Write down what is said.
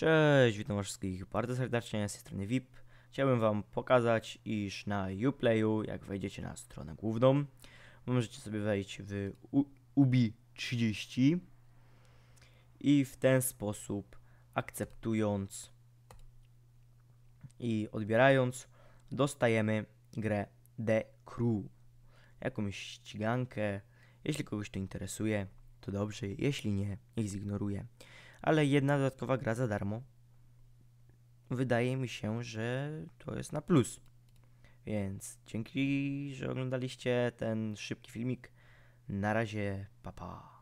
Cześć, witam wszystkich bardzo serdecznie z tej strony VIP. Chciałbym wam pokazać, iż na Uplayu, jak wejdziecie na stronę główną, możecie sobie wejść w UBI30 i w ten sposób akceptując i odbierając dostajemy grę The Crew. Jakąś ścigankę. Jeśli kogoś to interesuje, to dobrze. Jeśli nie, niech zignoruje ale jedna dodatkowa gra za darmo. Wydaje mi się, że to jest na plus. Więc dzięki, że oglądaliście ten szybki filmik. Na razie, pa Pa.